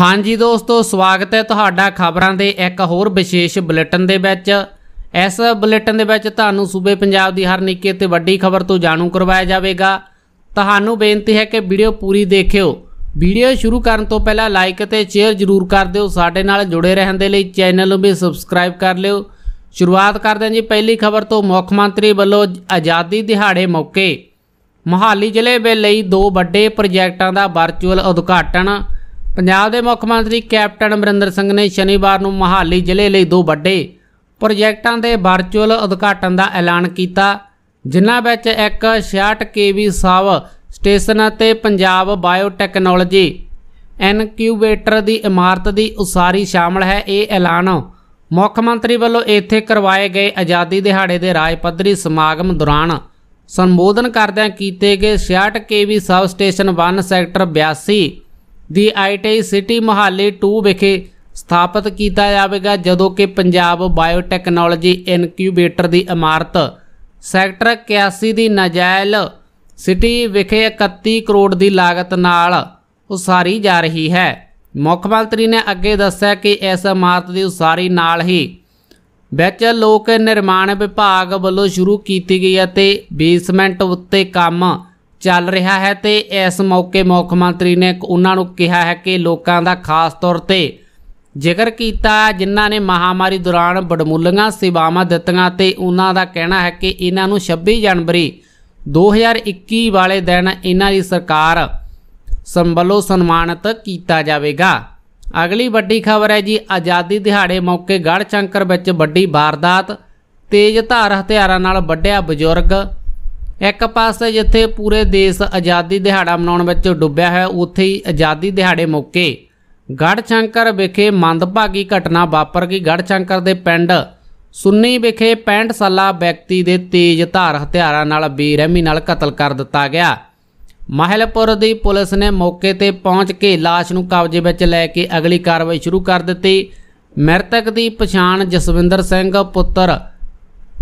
ਹਾਂਜੀ ਦੋਸਤੋ ਸਵਾਗਤ ਹੈ ਤੁਹਾਡਾ ਖਬਰਾਂ ਦੇ ਇੱਕ ਹੋਰ ਵਿਸ਼ੇਸ਼ ਬੁਲੇਟਿਨ ਦੇ ਵਿੱਚ ਇਸ ਬੁਲੇਟਿਨ ਦੇ ਵਿੱਚ ਤੁਹਾਨੂੰ ਸੂਬੇ ਪੰਜਾਬ ਦੀ ਹਰ ਨਿੱਕੀ ਤੇ ਵੱਡੀ ਖਬਰ ਤੋਂ ਜਾਣੂ ਕਰਵਾਇਆ ਜਾਵੇਗਾ ਤੁਹਾਨੂੰ ਬੇਨਤੀ ਹੈ ਕਿ ਵੀਡੀਓ ਪੂਰੀ ਦੇਖਿਓ ਵੀਡੀਓ ਸ਼ੁਰੂ ਕਰਨ ਤੋਂ ਪਹਿਲਾਂ ਲਾਈਕ ਤੇ ਸ਼ੇਅਰ ਜ਼ਰੂਰ ਕਰ ਦਿਓ ਸਾਡੇ ਨਾਲ ਜੁੜੇ ਰਹਿਣ ਦੇ ਲਈ ਚੈਨਲ ਨੂੰ ਵੀ ਸਬਸਕ੍ਰਾਈਬ ਕਰ ਲਿਓ ਸ਼ੁਰੂਆਤ ਕਰਦੇ ਹਾਂ ਜੀ ਪਹਿਲੀ ਖਬਰ ਤੋਂ ਮੁੱਖ ਮੰਤਰੀ ਵੱਲੋਂ ਆਜ਼ਾਦੀ ਦਿਹਾੜੇ ਮੌਕੇ ਮਹਾਲੀ ਜ਼ਿਲ੍ਹੇ ਵਿੱਚ ਲਈ ਦੋ ਵੱਡੇ ਪ੍ਰੋਜੈਕਟਾਂ ਦਾ ਵਰਚੁਅਲ ਉਦਘਾਟਨ ਪੰਜਾਬ ਦੇ ਮੁੱਖ ਮੰਤਰੀ ਕੈਪਟਨ ਅਮਰਿੰਦਰ ਸਿੰਘ ਨੇ ਸ਼ਨੀਵਾਰ ਨੂੰ ਮਹਾਲੀ ਜ਼ਿਲ੍ਹੇ ਲਈ ਦੋ ਵੱਡੇ ਪ੍ਰੋਜੈਕਟਾਂ ਦੇ ਵਰਚੁਅਲ ਉਦਘਾਟਨ ਦਾ ਐਲਾਨ ਕੀਤਾ ਜਿਨ੍ਹਾਂ ਵਿੱਚ ਇੱਕ 66 ਕੇਵੀ ਸਬ ਸਟੇਸ਼ਨ ਅਤੇ ਪੰਜਾਬ ਬਾਇਓਟੈਕਨੋਲੋਜੀ ਇਨਕਿਊਬੇਟਰ ਦੀ ਇਮਾਰਤ ਦੀ ਉਸਾਰੀ ਸ਼ਾਮਲ ਹੈ ਇਹ ਐਲਾਨ ਮੁੱਖ ਮੰਤਰੀ ਵੱਲੋਂ ਇੱਥੇ ਕਰਵਾਏ ਗਏ ਆਜ਼ਾਦੀ ਦਿਹਾੜੇ ਦੇ ਰਾਜ ਪੱਧਰੀ ਸਮਾਗਮ ਦੌਰਾਨ ਸੰਬੋਧਨ ਕਰਦਿਆਂ ਕੀਤੇ ਗਏ 66 ਕੇਵੀ ਸਬ ਸਟੇਸ਼ਨ 1 ਸੈਕਟਰ 82 ਦੀ ਆਈਟੀ ਸਿਟੀ ਮੋਹਾਲੀ 2 ਵਿਖੇ ਸਥਾਪਿਤ ਕੀਤਾ ਜਾਵੇਗਾ ਜਦੋਂ ਕਿ ਪੰਜਾਬ ਬਾਇਓਟੈਕਨੋਲੋਜੀ ਇਨਕਿਊਬੇਟਰ ਦੀ ਇਮਾਰਤ ਸੈਕਟਰ 81 ਦੀ ਨਜਾਇਲ ਸਿਟੀ ਵਿਖੇ 31 ਕਰੋੜ ਦੀ ਲਾਗਤ ਨਾਲ ਉਸਾਰੀ ਜਾ ਰਹੀ ਹੈ ਮੁੱਖ ਮੰਤਰੀ ਨੇ ਅੱਗੇ ਦੱਸਿਆ ਕਿ ਇਸ ਇਮਾਰਤ ਦੀ ਉਸਾਰੀ ਨਾਲ ਹੀ ਵਿੱਚ ਲੋਕ ਨਿਰਮਾਣ ਵਿਭਾਗ ਵੱਲੋਂ ਸ਼ੁਰੂ ਕੀਤੀ ਗਈ ਅਤੇ ਬੇਸਮੈਂਟ ਉੱਤੇ ਕੰਮ ਚੱਲ ਰਿਹਾ ਹੈ ਤੇ ਇਸ ਮੌਕੇ ਮੁੱਖ ਮੰਤਰੀ ਨੇ ਉਹਨਾਂ ਨੂੰ ਕਿਹਾ ਹੈ ਕਿ ਲੋਕਾਂ ਦਾ ਖਾਸ ਤੌਰ ਤੇ ਜ਼ਿਕਰ ਕੀਤਾ ਜਿਨ੍ਹਾਂ ਨੇ ਮਹਾਮਾਰੀ ਦੌਰਾਨ ਬੜਮੁੱਲੀਆਂ ਸੇਵਾਵਾਂ ਦਿੱਤੀਆਂ ਤੇ ਉਹਨਾਂ ਦਾ ਕਹਿਣਾ ਹੈ ਕਿ ਇਹਨਾਂ ਨੂੰ 26 ਜਨਵਰੀ 2021 ਵਾਲੇ ਦਿਨ ਇਹਨਾਂ ਦੀ ਸਰਕਾਰ ਸੰਬਲੋ ਸਨਮਾਨਿਤ ਕੀਤਾ ਜਾਵੇਗਾ ਅਗਲੀ ਵੱਡੀ ਖਬਰ ਹੈ ਜੀ ਆਜ਼ਾਦੀ ਦਿਹਾੜੇ ਮੌਕੇ ਗੜਚੰਕਰ ਵਿੱਚ ਵੱਡੀ ਵਾਰਦਾਤ ਤੇਜ਼ ਧਾਰ ਹਥਿਆਰਾਂ ਨਾਲ ਵੱਡਿਆ ਬਜ਼ੁਰਗ ਇੱਕ ਪਾਸੇ ਜਿੱਥੇ ਪੂਰੇ ਦੇਸ਼ ਆਜ਼ਾਦੀ ਦਿਹਾੜਾ ਮਨਾਉਣ ਵਿੱਚ ਡੁੱਬਿਆ ਹੈ ਉੱਥੇ ਹੀ ਆਜ਼ਾਦੀ ਦਿਹਾੜੇ ਮੌਕੇ ਗੜਚੰਕਰ ਵਿਖੇ ਮੰਦਭਾਗੀ ਘਟਨਾ ਵਾਪਰ ਗਈ ਗੜਚੰਕਰ ਦੇ ਪਿੰਡ ਸੁੰਨੀ ਵਿਖੇ 65 ਸਾਲਾ ਵਿਅਕਤੀ ਦੇ ਤੇਜ਼ ਧਾਰ ਹਥਿਆਰਾਂ ਨਾਲ ਬੇਰਹਿਮੀ ਨਾਲ ਕਤਲ ਕਰ ਦਿੱਤਾ ਗਿਆ ਮਹਿਲਪੁਰ ਦੀ ਪੁਲਿਸ ਨੇ ਮੌਕੇ ਤੇ ਪਹੁੰਚ ਕੇ লাশ ਨੂੰ ਕਬਜ਼ੇ ਵਿੱਚ ਲੈ ਕੇ ਅਗਲੀ ਕਾਰਵਾਈ ਸ਼ੁਰੂ ਕਰ ਦਿੱਤੀ ਮ੍ਰਿਤਕ ਦੀ ਪਛਾਣ ਜਸਵਿੰਦਰ ਸਿੰਘ ਪੁੱਤਰ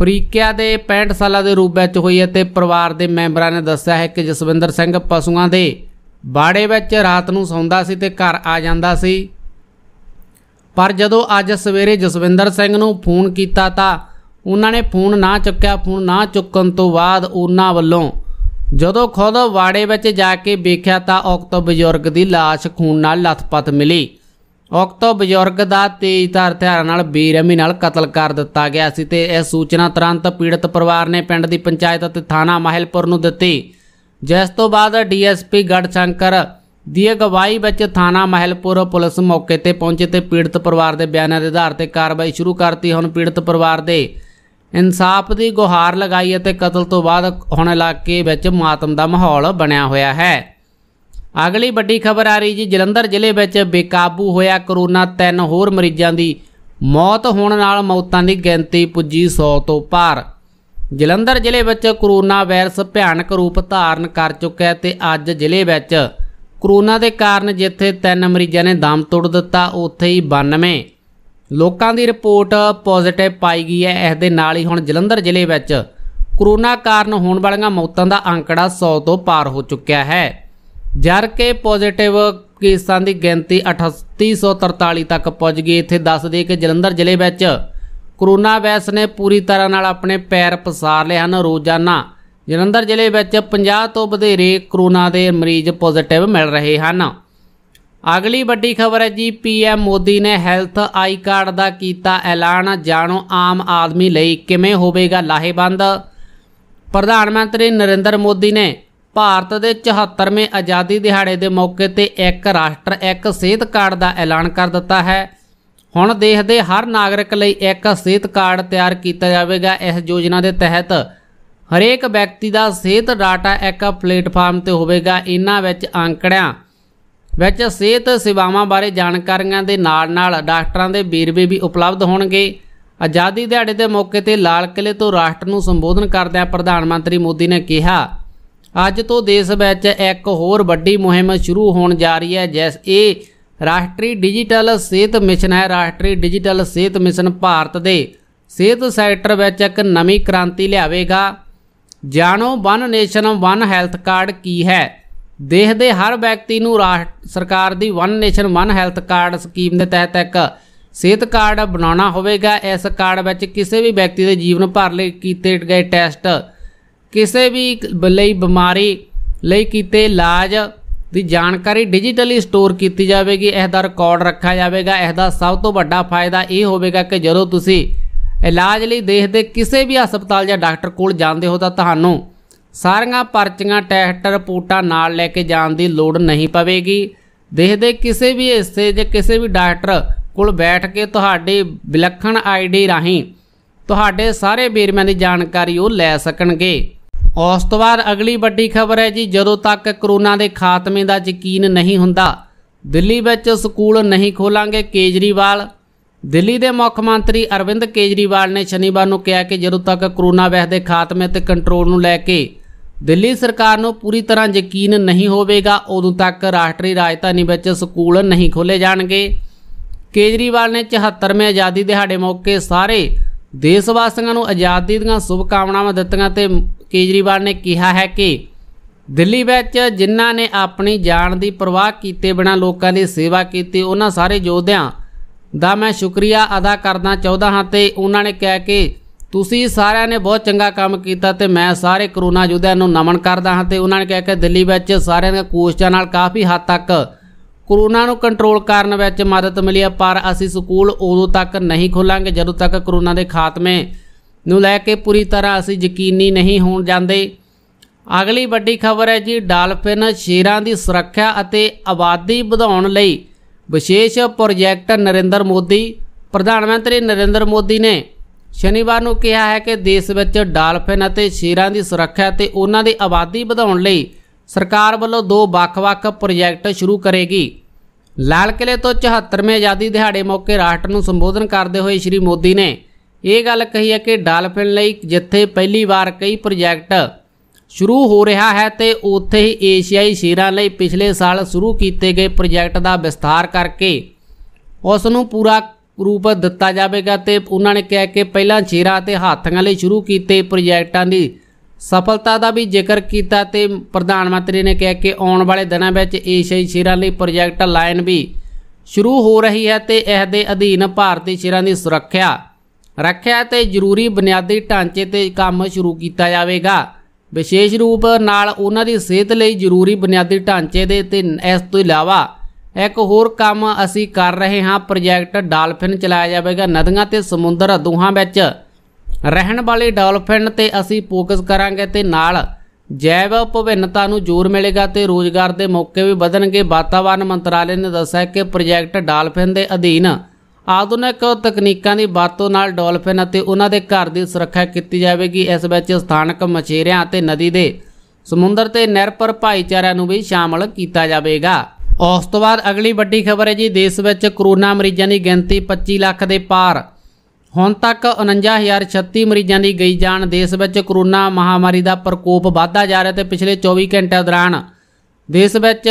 ਫਰੀਕਿਆ ਦੇ 65 ਸਾਲਾਂ ਦੇ ਰੂਪ ਵਿੱਚ ਹੋਈ ਅਤੇ ਪਰਿਵਾਰ ਦੇ ਮੈਂਬਰਾਂ ਨੇ ਦੱਸਿਆ ਹੈ ਕਿ ਜਸਵਿੰਦਰ ਸਿੰਘ ਪਸ਼ੂਆਂ ਦੇ ਬਾੜੇ ਵਿੱਚ ਰਾਤ ਨੂੰ ਸੌਂਦਾ ਸੀ ਤੇ ਘਰ ਆ ਜਾਂਦਾ ਸੀ ਪਰ ਜਦੋਂ ਅੱਜ ਸਵੇਰੇ ਜਸਵਿੰਦਰ ਸਿੰਘ ਨੂੰ ਫੋਨ ਕੀਤਾ ਤਾਂ ਉਹਨਾਂ ਨੇ ਫੋਨ ਨਾ ਚੁੱਕਿਆ ਫੋਨ ਨਾ ਚੁੱਕਣ ਤੋਂ ਬਾਅਦ ਉਹਨਾਂ ਵੱਲੋਂ ਜਦੋਂ ਖੁਦ ਬਾੜੇ ਵਿੱਚ ਜਾ ਕੇ ਵੇਖਿਆ ਤਾਂ ਉਕਤ ਬਜ਼ੁਰਗ ਦੀ লাশ ਖੂਨ ਨਾਲ ਲਥਪਥ ਮਿਲੀ ਉਕਤੋ ਬਜ਼ੁਰਗ ਦਾ ਤੇਜ਼ਧਾਰ ਹਥਿਆਰ ਨਾਲ ਬੇਰਹਿਮੀ ਨਾਲ ਕਤਲ ਕਰ ਦਿੱਤਾ ਗਿਆ ਸੀ ਤੇ ਇਹ ਸੂਚਨਾ ਤੁਰੰਤ ਪੀੜਤ ਪਰਿਵਾਰ ਨੇ ਪਿੰਡ ਦੀ ਪੰਚਾਇਤ ਅਤੇ ਥਾਣਾ ਮਾਹਿਲਪੁਰ ਨੂੰ ਦਿੱਤੀ ਜਿਸ ਤੋਂ ਬਾਅਦ ਡੀਐਸਪੀ ਗੜਸ਼ੰਕਰ ਦੀ ਅਗਵਾਈ ਵਿੱਚ ਥਾਣਾ ਮਹਿਲਪੁਰ ਪੁਲਿਸ ਮੌਕੇ ਤੇ ਪਹੁੰਚੇ ਤੇ ਪੀੜਤ ਪਰਿਵਾਰ ਦੇ ਬਿਆਨਾਂ ਦੇ ਆਧਾਰ ਤੇ ਕਾਰਵਾਈ ਸ਼ੁਰੂ ਕਰਤੀ ਹੁਣ ਪੀੜਤ ਪਰਿਵਾਰ ਦੇ ਇਨਸਾਫ ਦੀ ਗੁਹਾਰ ਲਗਾਈ ਅਤੇ ਕਤਲ ਤੋਂ ਬਾਅਦ ਹੁਣ ਇਲਾਕੇ ਵਿੱਚ ਮਾਤਮ ਦਾ ਮਾਹੌਲ ਬਣਿਆ ਹੋਇਆ ਹੈ ਅਗਲੀ ਵੱਡੀ ਖਬਰ ਆ ਰਹੀ ਜੀ ਜਲੰਧਰ ਜ਼ਿਲ੍ਹੇ ਵਿੱਚ ਬੇਕਾਬੂ ਹੋਇਆ ਕਰੋਨਾ ਤਿੰਨ ਹੋਰ ਮਰੀਜ਼ਾਂ ਦੀ ਮੌਤ ਹੋਣ ਨਾਲ ਮੌਤਾਂ ਦੀ ਗਿਣਤੀ ਪੁੱਜੀ 100 ਤੋਂ ਪਾਰ ਜਲੰਧਰ ਜ਼ਿਲ੍ਹੇ ਵਿੱਚ ਕਰੋਨਾ ਵਾਇਰਸ ਭਿਆਨਕ ਰੂਪ ਧਾਰਨ ਕਰ ਚੁੱਕਿਆ ਤੇ ਅੱਜ ਜ਼ਿਲ੍ਹੇ ਵਿੱਚ ਕਰੋਨਾ ਦੇ ਕਾਰਨ ਜਿੱਥੇ ਤਿੰਨ ਮਰੀਜ਼ਾਂ ਨੇ ਦਮ ਤੋੜ ਦਿੱਤਾ ਉੱਥੇ ਹੀ 92 ਲੋਕਾਂ ਦੀ ਰਿਪੋਰਟ ਪੋਜ਼ਿਟਿਵ ਪਾਈ ਗਈ ਹੈ ਇਸ ਦੇ ਨਾਲ ਹੀ ਹੁਣ ਜਲੰਧਰ ਜ਼ਿਲ੍ਹੇ ਵਿੱਚ ਕਰੋਨਾ ਕਾਰਨ ਹੋਣ ਵਾਲੀਆਂ ਮੌਤਾਂ ਦਾ ਅੰਕੜਾ 100 ਤੋਂ ਪਾਰ ਹੋ ਚੁੱਕਿਆ ਹੈ ਕੇ ਪੋਜ਼ਿਟਿਵ ਕੇਸਾਂ ਦੀ ਗਿਣਤੀ 3843 ਤੱਕ ਪਹੁੰਚ ਗਈ ਇੱਥੇ ਦੱਸ ਦੇ ਕਿ ਜਲੰਧਰ ਜ਼ਿਲ੍ਹੇ ਵਿੱਚ ਕਰੋਨਾ ਵਾਇਰਸ ਨੇ ਪੂਰੀ ਤਰ੍ਹਾਂ ਨਾਲ ਆਪਣੇ ਪੈਰ ਪਸਾਰ ਲਏ ਹਨ ਰੋਜ਼ਾਨਾ ਜਲੰਧਰ ਜ਼ਿਲ੍ਹੇ ਵਿੱਚ 50 ਤੋਂ ਵਧੇਰੇ ਕਰੋਨਾ ਦੇ ਮਰੀਜ਼ ਪੋਜ਼ਿਟਿਵ ਮਿਲ ਰਹੇ ਹਨ ਅਗਲੀ ਵੱਡੀ ਖਬਰ ਹੈ ਜੀ ਪੀਐਮ ਮੋਦੀ ਨੇ ਹੈਲਥ ਆਈ ਕਾਰਡ ਦਾ ਕੀਤਾ ਐਲਾਨ ਜਾਣੋ ਆਮ ਆਦਮੀ ਲਈ ਕਿਵੇਂ ਹੋਵੇਗਾ ਲਾਹੇਵੰਦ ਪ੍ਰਧਾਨ ਮੰਤਰੀ ਨਰਿੰਦਰ ਮੋਦੀ ਨੇ ਭਾਰਤ ਦੇ 74ਵੇਂ ਆਜ਼ਾਦੀ ਦਿਹਾੜੇ ਦੇ ਮੌਕੇ ਤੇ ਇੱਕ ਰਾਸ਼ਟਰ ਇੱਕ ਸਿਹਤ ਕਾਰਡ ਦਾ ਐਲਾਨ ਕਰ ਦਿੱਤਾ ਹੈ ਹੁਣ ਦੇਸ਼ ਦੇ ਹਰ ਨਾਗਰਿਕ ਲਈ ਇੱਕ ਸਿਹਤ ਕਾਰਡ ਤਿਆਰ ਕੀਤਾ ਜਾਵੇਗਾ ਇਸ ਯੋਜਨਾ ਦੇ ਤਹਿਤ ਹਰੇਕ ਵਿਅਕਤੀ ਦਾ ਸਿਹਤ ਡਾਟਾ ਇੱਕ ਪਲੇਟਫਾਰਮ ਤੇ ਹੋਵੇਗਾ ਇਹਨਾਂ ਵਿੱਚ ਅੰਕੜਿਆਂ ਵਿੱਚ ਸਿਹਤ ਸੇਵਾਵਾਂ ਬਾਰੇ ਜਾਣਕਾਰੀਆਂ ਦੇ ਨਾਲ-ਨਾਲ ਡਾਕਟਰਾਂ ਦੇ ਵੀਰਵੇ ਵੀ ਉਪਲਬਧ ਹੋਣਗੇ ਆਜ਼ਾਦੀ ਦਿਹਾੜੇ ਦੇ ਮੌਕੇ ਤੇ ਲਾਲ ਕਿਲੇ ਤੋਂ ਰਾਸ਼ਟਰ ਨੂੰ ਸੰਬੋਧਨ ਕਰਦਿਆਂ ਪ੍ਰਧਾਨ ਮੰਤਰੀ ਮੋਦੀ ਨੇ ਕਿਹਾ ਅੱਜ ਤੋਂ ਦੇਸ਼ ਵਿੱਚ ਇੱਕ ਹੋਰ ਵੱਡੀ ਮੁਹਿੰਮ ਸ਼ੁਰੂ ਹੋਣ ਜਾ ਰਹੀ ਹੈ ਜਿਸ ਇਹ ਰਾਸ਼ਟਰੀ ਡਿਜੀਟਲ ਸਿਹਤ ਮਿਸ਼ਨ ਹੈ ਰਾਸ਼ਟਰੀ ਡਿਜੀਟਲ ਸਿਹਤ ਮਿਸ਼ਨ ਭਾਰਤ ਦੇ ਸਿਹਤ ਸੈਕਟਰ ਵਿੱਚ ਇੱਕ ਨਵੀਂ ਕ੍ਰਾਂਤੀ ਲਿਆਵੇਗਾ ਜਾਣੋ one nation one health card ਕੀ ਹੈ ਦੇਸ਼ ਦੇ ਹਰ ਵਿਅਕਤੀ ਨੂੰ ਸਰਕਾਰ ਦੀ one nation one health card scheme ਦੇ ਤਹਿਤ ਇੱਕ ਸਿਹਤ ਕਾਰਡ ਬਣਾਉਣਾ ਹੋਵੇਗਾ ਇਸ ਕਾਰਡ ਵਿੱਚ ਕਿਸੇ ਵੀ ਵਿਅਕਤੀ ਦੇ ਜੀਵਨ ਭਰ ਲਈ ਕੀਤੇ ਗਏ ਟੈਸਟ ਕਿਸੇ ਵੀ ਲਈ ਬਿਮਾਰੀ ਲਈ ਕੀਤੇ ਇਲਾਜ ਦੀ ਜਾਣਕਾਰੀ ਡਿਜੀਟਲੀ ਸਟੋਰ ਕੀਤੀ ਜਾਵੇਗੀ ਇਹਦਾ ਰਿਕਾਰਡ ਰੱਖਿਆ ਜਾਵੇਗਾ ਇਹਦਾ ਸਭ ਤੋਂ ਵੱਡਾ ਫਾਇਦਾ ਇਹ ਹੋਵੇਗਾ ਕਿ ਜਦੋਂ ਤੁਸੀਂ ਇਲਾਜ ਲਈ ਦੇਖਦੇ ਕਿਸੇ ਵੀ ਹਸਪਤਾਲ ਜਾਂ ਡਾਕਟਰ ਕੋਲ ਜਾਂਦੇ ਹੋ ਤਾਂ ਤੁਹਾਨੂੰ ਸਾਰੀਆਂ ਪਰਚੀਆਂ ਟੈਸਟ ਰਿਪੋਰਟਾਂ ਨਾਲ ਲੈ ਕੇ ਜਾਣ ਦੀ ਲੋੜ ਨਹੀਂ ਪਵੇਗੀ ਦੇਖਦੇ ਕਿਸੇ ਵੀ ਹਿੱਸੇ ਜਾਂ ਕਿਸੇ ਵੀ ਡਾਕਟਰ ਕੋਲ ਬੈਠ ਕੇ ਤੁਹਾਡੇ ਵਿਲੱਖਣ ਆਈਡੀ ਰਾਹੀਂ ਤੁਹਾਡੇ ਸਾਰੇ ਬੇਰਮਿਆਂ ਦੀ ਜਾਣਕਾਰੀ ਉਹ ਲੈ ਸਕਣਗੇ ਉਸ ਤੋਂ ਬਾਅਦ ਅਗਲੀ ਵੱਡੀ ਖਬਰ ਹੈ ਜੀ ਜਦੋਂ ਤੱਕ ਕਰੋਨਾ ਦੇ ਖਾਤਮੇ ਦਾ ਯਕੀਨ ਨਹੀਂ ਹੁੰਦਾ ਦਿੱਲੀ ਵਿੱਚ ਸਕੂਲ ਨਹੀਂ ਖੋਲਾਂਗੇ ਕੇਜਰੀਵਾਲ ਦਿੱਲੀ ਦੇ ਮੁੱਖ ਮੰਤਰੀ ਅਰਵਿੰਦ ਕੇਜਰੀਵਾਲ ਨੇ ਸ਼ਨੀਵਾਰ ਨੂੰ ਕਿਹਾ ਕਿ ਜਦੋਂ ਤੱਕ ਕਰੋਨਾ ਵਾਇਰਸ ਦੇ ਖਾਤਮੇ ਤੇ ਕੰਟਰੋਲ ਨੂੰ ਲੈ ਕੇ ਦਿੱਲੀ ਸਰਕਾਰ ਨੂੰ ਪੂਰੀ ਤਰ੍ਹਾਂ ਯਕੀਨ ਨਹੀਂ ਹੋਵੇਗਾ ਉਦੋਂ ਤੱਕ ਰਾਸ਼ਟਰੀ ਰਾਜਧਾਨੀ ਵਿੱਚ ਸਕੂਲ ਨਹੀਂ ਖੋਲੇ ਜਾਣਗੇ ਕੇਜਰੀਵਾਲ ਨੇ 74ਵੇਂ ਆਜ਼ਾਦੀ ਦਿਹਾੜੇ ਮੌਕੇ ਸਾਰੇ ਦੇਸ਼ ਵਾਸੀਆਂ ਨੂੰ ਆਜ਼ਾਦੀ ਦੀਆਂ ਸ਼ੁਭਕਾਮਨਾਵਾਂ ਦਿੱਤੀਆਂ ਤੇ ਕੇਜਰੀਵਾਲ ਨੇ ਕਿਹਾ ਹੈ ਕਿ ਦਿੱਲੀ ਵਿੱਚ ਜਿਨ੍ਹਾਂ ਨੇ ਆਪਣੀ ਜਾਨ ਦੀ ਪਰਵਾਹ ਕੀਤੇ ਬਿਨਾਂ ਲੋਕਾਂ ਦੀ ਸੇਵਾ ਕੀਤੀ ਉਹਨਾਂ ਸਾਰੇ ਯੋਧਿਆਂ ਦਾ ਮੈਂ ਸ਼ੁਕਰੀਆ ਅਦਾ ਕਰਨਾ ਚਾਹੁੰਦਾ ਹਾਂ ਤੇ ਉਹਨਾਂ ਨੇ ਕਹਿ ਕੇ ਤੁਸੀਂ ਸਾਰਿਆਂ ਨੇ ਬਹੁਤ ਚੰਗਾ ਕੰਮ ਕੀਤਾ ਤੇ ਮੈਂ ਸਾਰੇ ਕਰੋਨਾ ਯੋਧਿਆਂ ਨੂੰ ਨਮਨ ਕਰਦਾ ਹਾਂ ਤੇ ਉਹਨਾਂ ਨੇ ਕਹਿ ਕੇ ਦਿੱਲੀ ਵਿੱਚ ਸਾਰਿਆਂ ਦੇ ਕੋਸ਼ਿਸ਼ਾਂ ਨਾਲ ਕਾਫੀ ਹੱਦ ਤੱਕ ਕਰੋਨਾ ਨੂੰ ਕੰਟਰੋਲ ਕਰਨ ਵਿੱਚ ਮਦਦ ਮਿਲੀ ਪਰ ਅਸੀਂ ਸਕੂਲ ਉਦੋਂ ਤੱਕ ਨਹੀਂ ਖੋਲਾਂਗੇ ਜਦੋਂ ਤੱਕ ਕਰੋਨਾ ਦੇ ਖਾਤਮੇ ਨੂੰ ਲੈ ਕੇ ਪੂਰੀ ਤਰ੍ਹਾਂ ਅਸੀਂ ਯਕੀਨੀ ਨਹੀਂ ਹੋਣ ਜਾਂਦੇ ਅਗਲੀ ਵੱਡੀ ਖਬਰ ਹੈ ਜੀ ਡਾਲਫਿਨ ਸ਼ੇਰਾਂ ਦੀ ਸੁਰੱਖਿਆ ਅਤੇ ਆਬਾਦੀ ਵਧਾਉਣ ਲਈ ਵਿਸ਼ੇਸ਼ ਪ੍ਰੋਜੈਕਟ ਨਰਿੰਦਰ ਮੋਦੀ ਪ੍ਰਧਾਨ ਮੰਤਰੀ ਨਰਿੰਦਰ ਮੋਦੀ ਨੇ ਸ਼ਨੀਵਾਰ ਨੂੰ ਕਿਹਾ ਹੈ ਕਿ ਦੇਸ਼ ਵਿੱਚ ਡਾਲਫਿਨ ਅਤੇ ਸ਼ੇਰਾਂ ਦੀ ਸੁਰੱਖਿਆ ਤੇ ਉਹਨਾਂ ਦੀ ਆਬਾਦੀ ਵਧਾਉਣ ਲਈ ਸਰਕਾਰ ਵੱਲੋਂ ਦੋ ਵੱਖ-ਵੱਖ ਪ੍ਰੋਜੈਕਟ ਸ਼ੁਰੂ ਕਰੇਗੀ ਲਾਲ ਕਿਲੇ ਤੋਂ 74ਵੇਂ ਆਜ਼ਾਦੀ ਦਿਹਾੜੇ ਮੌਕੇ ਰਾਸ਼ਟਰ ਨੂੰ ਸੰਬੋਧਨ ਕਰਦੇ ਹੋਏ ਸ਼੍ਰੀ ਮੋਦੀ ਨੇ ਇਹ ਗੱਲ ਕਹੀ ਹੈ ਕਿ ਡਾਲਫਿਨ ਲਈ ਜਿੱਥੇ ਪਹਿਲੀ ਵਾਰ ਕਈ ਪ੍ਰੋਜੈਕਟ ਸ਼ੁਰੂ ਹੋ ਰਿਹਾ ਹੈ ਤੇ ਉੱਥੇ ਹੀ ਏਸ਼ੀਆਈ ਸ਼ੇਰਾਂ ਲਈ ਪਿਛਲੇ ਸਾਲ ਸ਼ੁਰੂ ਕੀਤੇ ਗਏ ਪ੍ਰੋਜੈਕਟ ਦਾ ਵਿਸਥਾਰ ਕਰਕੇ ਉਸ ਨੂੰ ਪੂਰਾ ਰੂਪ ਦਿੱਤਾ ਜਾਵੇਗਾ ਤੇ ਉਹਨਾਂ ਨੇ ਕਿਹਾ ਕਿ ਪਹਿਲਾਂ ਸ਼ੇਰਾਂ ਤੇ ਹਾਥੀਆਂ ਲਈ ਸ਼ੁਰੂ ਕੀਤੇ ਪ੍ਰੋਜੈਕਟਾਂ ਦੀ ਸਫਲਤਾ ਦਾ ਵੀ ਜ਼ਿਕਰ ਕੀਤਾ ਤੇ ਪ੍ਰਧਾਨ ਮੰਤਰੀ ਨੇ ਕਿਹਾ ਕਿ ਆਉਣ ਵਾਲੇ ਦਿਨਾਂ ਵਿੱਚ ਏਸ਼ੀਆਈ ਸ਼ੇਰਾਂ ਲਈ ਪ੍ਰੋਜੈਕਟ ਲਾਈਨ ਵੀ ਸ਼ੁਰੂ ਹੋ ਰਹੀ ਹੈ ਤੇ ਇਸ ਦੇ ਅਧੀਨ ਭਾਰਤੀ ਸ਼ੇਰਾਂ ਦੀ ਸੁਰੱਖਿਆ ਰੱਖਿਆ ਤੇ ਜ਼ਰੂਰੀ ਬੁਨਿਆਦੀ ਢਾਂਚੇ ਤੇ ਕੰਮ ਸ਼ੁਰੂ ਕੀਤਾ ਜਾਵੇਗਾ ਵਿਸ਼ੇਸ਼ ਰੂਪ ਨਾਲ ਉਹਨਾਂ ਦੀ ਸਿਹਤ ਲਈ ਜ਼ਰੂਰੀ ਬੁਨਿਆਦੀ ਢਾਂਚੇ ਦੇ ਤੇ ਇਸ ਤੋਂ ਇਲਾਵਾ ਇੱਕ ਹੋਰ ਕੰਮ ਅਸੀਂ ਕਰ ਰਹੇ ਹਾਂ ਪ੍ਰੋਜੈਕਟ ਡਾਲਫਿਨ ਚਲਾਇਆ ਜਾਵੇਗਾ ਨਦੀਆਂ ਤੇ ਸਮੁੰਦਰ ਦੋਹਾਂ ਵਿੱਚ ਰਹਿਣ ਵਾਲੇ ਡਾਲਫਿਨ ਤੇ ਅਸੀਂ ਫੋਕਸ ਕਰਾਂਗੇ ਤੇ ਨਾਲ ਜੈਵ ਭਵਿੰਨਤਾ ਨੂੰ ਜ਼ੋਰ ਮਿਲੇਗਾ ਤੇ ਰੋਜ਼ਗਾਰ ਦੇ ਮੌਕੇ ਵੀ ਵਧਣਗੇ ਵਾਤਾਵਰਣ ਮੰਤਰਾਲੇ ਨੇ ਦੱਸਿਆ ਕਿ ਪ੍ਰੋਜੈਕਟ ਡਾਲਫਿਨ ਦੇ ਅਧੀਨ ਆਧੁਨਿਕ ਤਕਨੀਕਾਂ ਦੀ ਵਰਤੋਂ ਨਾਲ ਡੋਲਫਿਨ ਅਤੇ ਉਹਨਾਂ ਦੇ ਘਰ ਦੀ ਸੁਰੱਖਿਆ ਕੀਤੀ ਜਾਵੇਗੀ ਇਸ ਵਿੱਚ ਸਥਾਨਕ ਮਛੇਰਿਆਂ ਅਤੇ ਨਦੀ ਦੇ ਸਮੁੰਦਰ ਤੇ ਨਿਰਪਰ ਭਾਈਚਾਰਿਆਂ ਨੂੰ ਵੀ ਸ਼ਾਮਲ ਕੀਤਾ ਜਾਵੇਗਾ ਉਸ ਤੋਂ ਬਾਅਦ ਅਗਲੀ ਵੱਡੀ ਖਬਰ ਹੈ ਜੀ ਦੇਸ਼ ਵਿੱਚ ਕਰੋਨਾ ਮਰੀਜ਼ਾਂ ਦੀ ਗਿਣਤੀ 25 ਲੱਖ ਦੇ ਪਾਰ ਹੁਣ ਤੱਕ 49036 ਮਰੀਜ਼ਾਂ ਦੀ ਗਈ ਜਾਣ ਦੇਸ਼ ਵਿੱਚ ਕਰੋਨਾ ਮਹਾਮਾਰੀ ਦਾ ਪ੍ਰਕੋਪ ਵਧਦਾ ਜਾ ਰਿਹਾ ਤੇ ਪਿਛਲੇ 24 ਘੰਟਿਆਂ ਦੌਰਾਨ ਦੇਸ਼ ਵਿੱਚ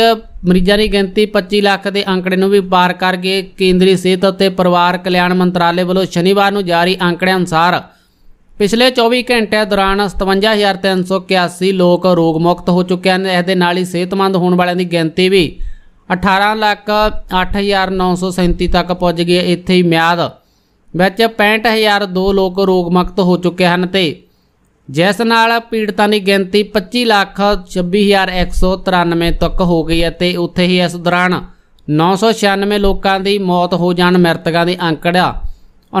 ਮਰੀਜ਼ਾਂ ਦੀ ਗਿਣਤੀ 25 ਲੱਖ ਦੇ ਅੰਕੜੇ ਨੂੰ ਵੀ ਪਾਰ ਕਰ ਗਈ ਕੇਂਦਰੀ ਸਿਹਤ ਅਤੇ ਪਰਿਵਾਰ ਕਲਿਆਣ ਮੰਤਰਾਲੇ ਵੱਲੋਂ ਸ਼ਨੀਵਾਰ ਨੂੰ ਜਾਰੀ ਅੰਕੜਿਆਂ ਅਨੁਸਾਰ ਪਿਛਲੇ 24 ਘੰਟਿਆਂ ਦੌਰਾਨ 57381 ਲੋਕ ਰੋਗ ਮੁਕਤ ਹੋ ਚੁੱਕੇ ਹਨ ਇਸ ਦੇ ਨਾਲ ਹੀ ਸਿਹਤਮੰਦ ਹੋਣ ਵਾਲਿਆਂ ਦੀ ਗਿਣਤੀ ਵੀ 18 ਲੱਖ 8937 ਤੱਕ ਪਹੁੰਚ ਗਈ ਇੱਥੇ ਹੀ ਮਿਆਦ ਵਿੱਚ 65002 ਲੋਕ ਰੋਗ ਮੁਕਤ ਹੋ ਚੁੱਕੇ ਹਨ ਤੇ ਜਿਸ ਨਾਲ ਪੀੜਤਾਂ ਦੀ ਗਿਣਤੀ 25 ਲੱਖ 26193 ਤੱਕ ਹੋ ਗਈ ਅਤੇ ਉੱਥੇ ਹੀ ਇਸ ਦੌਰਾਨ 996 ਲੋਕਾਂ ਦੀ ਮੌਤ ਹੋ ਜਾਣ ਮਰਤਕਾਂ ਦੇ ਅੰਕੜਾ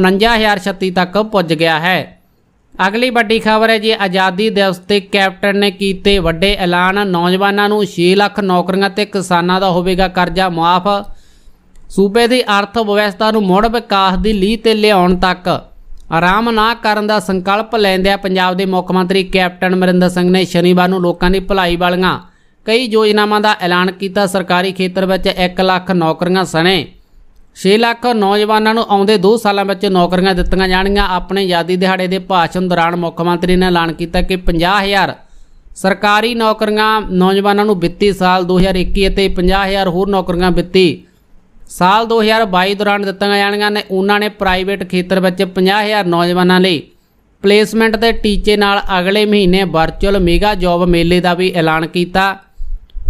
49036 ਤੱਕ ਪੁੱਜ ਗਿਆ ਹੈ ਅਗਲੀ ਵੱਡੀ ਖਬਰ ਹੈ ਜੀ ਆਜ਼ਾਦੀ ਦਿਵਸ ਤੇ ਕੈਪਟਨ ਨੇ ਕੀਤੇ ਵੱਡੇ ਐਲਾਨ ਨੌਜਵਾਨਾਂ ਨੂੰ 6 ਲੱਖ ਨੌਕਰੀਆਂ ਤੇ ਕਿਸਾਨਾਂ ਦਾ ਹੋਵੇਗਾ ਕਰਜ਼ਾ ਮਾਫ ਸੂਬੇ ਦੀ ਅਰਥ ਵਿਵਸਥਾ ਨੂੰ ਮੁੜ ਵਿਕਾਸ ਦੀ ਲੀਹ ਤੇ ਲਿਆਉਣ ਤੱਕ ਆਰਾਮ ਨਾ ਕਰਨ ਦਾ ਸੰਕਲਪ ਲੈਂਦਿਆਂ ਪੰਜਾਬ ਦੇ ਮੁੱਖ ਮੰਤਰੀ ਕੈਪਟਨ ਅਮਰਿੰਦਰ ਸਿੰਘ ਨੇ ਸ਼ਨੀਵਾਰ ਨੂੰ ਲੋਕਾਂ ਦੀ ਭਲਾਈ ਵਾਲੀਆਂ ਕਈ ਯੋਜਨਾਵਾਂ ਦਾ ਐਲਾਨ ਕੀਤਾ ਸਰਕਾਰੀ ਖੇਤਰ ਵਿੱਚ 1 ਲੱਖ ਨੌਕਰੀਆਂ ਸਣੇ 6 ਲੱਖ ਨੌਜਵਾਨਾਂ ਨੂੰ ਆਉਂਦੇ 2 ਸਾਲਾਂ ਵਿੱਚ ਨੌਕਰੀਆਂ ਦਿੱਤੀਆਂ ਜਾਣਗੀਆਂ ਆਪਣੇ ਯਾਦੀ ਦਿਹਾੜੇ ਦੇ ਭਾਸ਼ਣ ਦੌਰਾਨ ਮੁੱਖ ਮੰਤਰੀ ਨੇ ਐਲਾਨ ਕੀਤਾ ਕਿ 50000 ਸਰਕਾਰੀ ਨੌਕਰੀਆਂ ਨੌਜਵਾਨਾਂ ਨੂੰ ਵਿੱਤੀ ਸਾਲ 2021 ਅਤੇ 50000 ਹੋਰ ਨੌਕਰੀਆਂ ਵਿੱਤੀ ਸਾਲ 2022 ਦੌਰਾਨ ਦਿੱਤੀਆਂ ਜਾਣੀਆਂ ਨੇ ਉਹਨਾਂ ਨੇ ਪ੍ਰਾਈਵੇਟ ਖੇਤਰ ਵਿੱਚ 50000 ਨੌਜਵਾਨਾਂ ਲਈ ਪਲੇਸਮੈਂਟ ਦੇ ਟੀਚੇ ਨਾਲ ਅਗਲੇ ਮਹੀਨੇ ਵਰਚੁਅਲ ਮੇਗਾ ਜੌਬ ਮੇਲੇ ਦਾ ਵੀ ਐਲਾਨ ਕੀਤਾ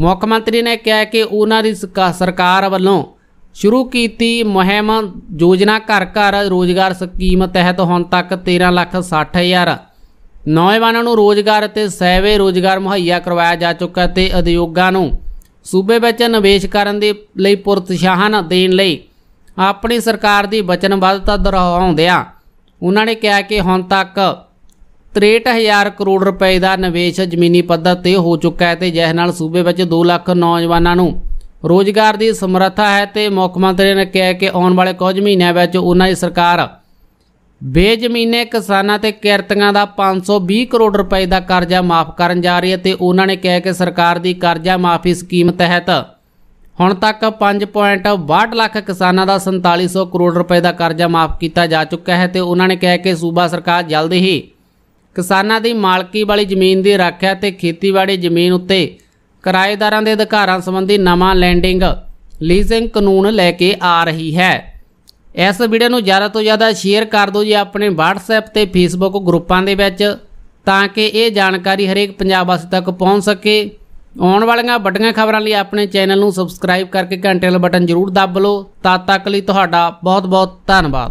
ਮੁੱਖ ਮੰਤਰੀ ਨੇ ਕਿਹਾ ਕਿ ਉਹਨਾਂ ਦੀ ਸਰਕਾਰ ਵੱਲੋਂ ਸ਼ੁਰੂ ਕੀਤੀ ਮੁਹਿੰਮ ਯੋਜਨਾ ਘਰ ਘਰ ਰੋਜ਼ਗਾਰ ਸਕੀਮ ਤਹਿਤ ਹੁਣ ਤੱਕ 13 ਲੱਖ 60 ਹਜ਼ਾਰ ਨੌਜਵਾਨਾਂ ਨੂੰ ਰੋਜ਼ਗਾਰ ਅਤੇ ਸੈਵੇ ਰੋਜ਼ਗਾਰ ਮੁਹੱਈਆ ਕਰਵਾਇਆ ਜਾ ਚੁੱਕਾ ਤੇ ਉਦਯੋਗਾਂ ਨੂੰ ਸੂਬੇ ਵਿੱਚ ਨਿਵੇਸ਼ ਕਰਨ ਦੇ ਲਈ ਪ੍ਰੋਤਸਾਹਨ ਦੇਣ ਲਈ ਆਪਣੀ ਸਰਕਾਰ ਦੀ ਵਚਨਬੱਧਤਾ ਦੁਹਰਾਉਂਦਿਆਂ ਉਹਨਾਂ ਨੇ ਕਿਹਾ ਕਿ ਹੁਣ ਤੱਕ 63000 ਕਰੋੜ ਰੁਪਏ ਦਾ ਨਿਵੇਸ਼ ਜ਼ਮੀਨੀ ਪੱਧਰ ਤੇ ਹੋ ਚੁੱਕਾ ਹੈ ਤੇ ਜਿਸ ਨਾਲ ਸੂਬੇ ਵਿੱਚ 2 ਲੱਖ ਨੌਜਵਾਨਾਂ ਨੂੰ ਰੋਜ਼ਗਾਰ ਦੀ ਸਮਰੱਥਾ ਹੈ ਤੇ ਮੁੱਖ ਮੰਤਰੀ ਨੇ ਕਿਹਾ ਕਿ ਆਉਣ ਵਾਲੇ ਕੁਝ ਮਹੀਨਿਆਂ ਵਿੱਚ ਉਹਨਾਂ ਦੀ ਸਰਕਾਰ ਬੇਜ਼ਮੀਨੇ ਕਿਸਾਨਾਂ ਤੇ ਕਿਰਤੀਆਂ ਦਾ 520 ਕਰੋੜ ਰੁਪਏ ਦਾ ਕਰਜ਼ਾ ਮਾਫ ਕਰਨ ਜਾ ਰਹੀ ਹੈ ਤੇ ਉਹਨਾਂ ਨੇ ਕਿਹਾ ਕਿ ਸਰਕਾਰ ਦੀ ਕਰਜ਼ਾ ਮਾਫੀ ਸਕੀਮ ਤਹਿਤ ਹੁਣ ਤੱਕ 5.62 ਲੱਖ ਕਿਸਾਨਾਂ ਦਾ 4700 ਕਰੋੜ ਰੁਪਏ ਦਾ ਕਰਜ਼ਾ ਮਾਫ ਕੀਤਾ ਜਾ ਚੁੱਕਾ ਹੈ ਤੇ ਉਹਨਾਂ ਨੇ ਕਿਹਾ ਕਿ ਸੂਬਾ ਸਰਕਾਰ ਜਲਦ ਹੀ ਕਿਸਾਨਾਂ ਦੀ ਮਾਲਕੀ ਵਾਲੀ ਜ਼ਮੀਨ ਦੀ ਰੱਖਿਆ ਤੇ ਖੇਤੀਬਾੜੀ ਜ਼ਮੀਨ ਉੱਤੇ ਕਿਰਾਏਦਾਰਾਂ ਦੇ ਅਧਿਕਾਰਾਂ ਸੰਬੰਧੀ ਨਵਾਂ ਲੈਂਡਿੰਗ ਲੀਜ਼ਿੰਗ ਕਾਨੂੰਨ ਲੈ ਕੇ ਆ ਰਹੀ ਹੈ ਇਸ ਵੀਡੀਓ ਨੂੰ ਜ਼ਿਆਦਾ ਤੋਂ ਜ਼ਿਆਦਾ ਸ਼ੇਅਰ ਕਰ ਦਿਓ ਜੀ ਆਪਣੇ WhatsApp ਤੇ Facebook ਗਰੁੱਪਾਂ ਦੇ ਵਿੱਚ ਤਾਂ ਕਿ ਇਹ ਜਾਣਕਾਰੀ ਹਰੇਕ ਪੰਜਾਬ ਵਾਸੀ ਤੱਕ ਪਹੁੰਚ ਸਕੇ ਆਉਣ ਵਾਲੀਆਂ ਵੱਡੀਆਂ ਖਬਰਾਂ ਲਈ ਆਪਣੇ ਚੈਨਲ ਨੂੰ ਸਬਸਕ੍ਰਾਈਬ ਕਰਕੇ ਘੰਟੇ ਵਾਲਾ ਬਟਨ ਜ਼ਰੂਰ ਦੱਬ ਲਓ ਤਦ ਤੱਕ ਲਈ ਤੁਹਾਡਾ ਬਹੁਤ-ਬਹੁਤ ਧੰਨਵਾਦ